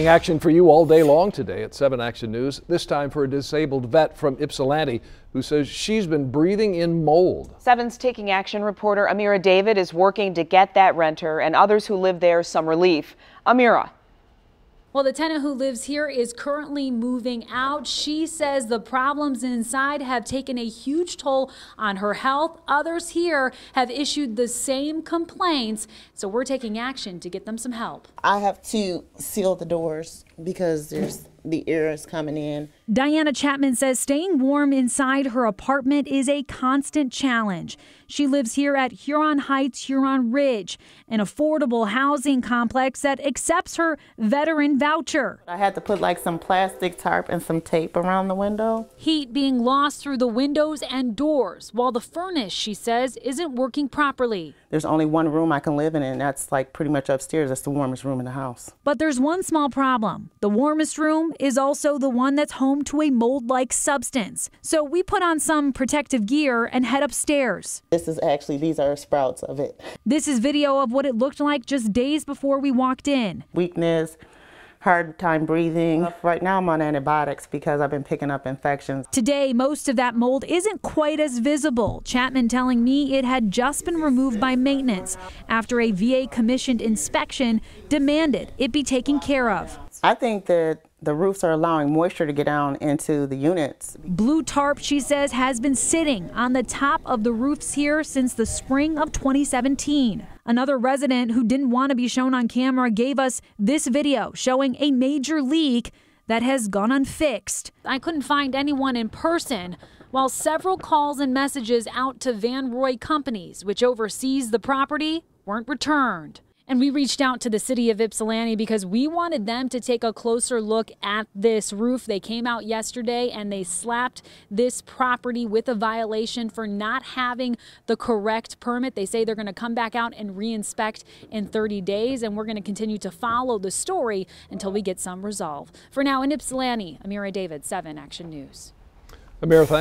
Action for you all day long today at 7 Action News, this time for a disabled vet from Ypsilanti who says she's been breathing in mold. 7's Taking Action reporter Amira David is working to get that renter and others who live there some relief. Amira. Well, the tenant who lives here is currently moving out. She says the problems inside have taken a huge toll on her health. Others here have issued the same complaints, so we're taking action to get them some help. I have to seal the doors because there's the air is coming in. Diana Chapman says staying warm inside her apartment is a constant challenge. She lives here at Huron Heights, Huron Ridge, an affordable housing complex that accepts her veteran voucher. I had to put like some plastic tarp and some tape around the window. Heat being lost through the windows and doors, while the furnace, she says, isn't working properly there's only one room I can live in, and that's like pretty much upstairs. That's the warmest room in the house. But there's one small problem. The warmest room is also the one that's home to a mold like substance. So we put on some protective gear and head upstairs. This is actually, these are sprouts of it. This is video of what it looked like just days before we walked in. Weakness, hard time breathing. Right now I'm on antibiotics because I've been picking up infections. Today, most of that mold isn't quite as visible. Chapman telling me it had just been removed by maintenance after a VA commissioned inspection demanded it be taken care of. I think that the roofs are allowing moisture to get down into the units. Blue tarp, she says, has been sitting on the top of the roofs here since the spring of 2017. Another resident who didn't want to be shown on camera gave us this video showing a major leak that has gone unfixed. I couldn't find anyone in person, while several calls and messages out to Van Roy Companies, which oversees the property, weren't returned. And we reached out to the city of Ypsilanti because we wanted them to take a closer look at this roof. They came out yesterday and they slapped this property with a violation for not having the correct permit. They say they're going to come back out and reinspect in 30 days, and we're going to continue to follow the story until we get some resolve. For now, in Ypsilanti, Amira David, 7 Action News. Amira, thanks.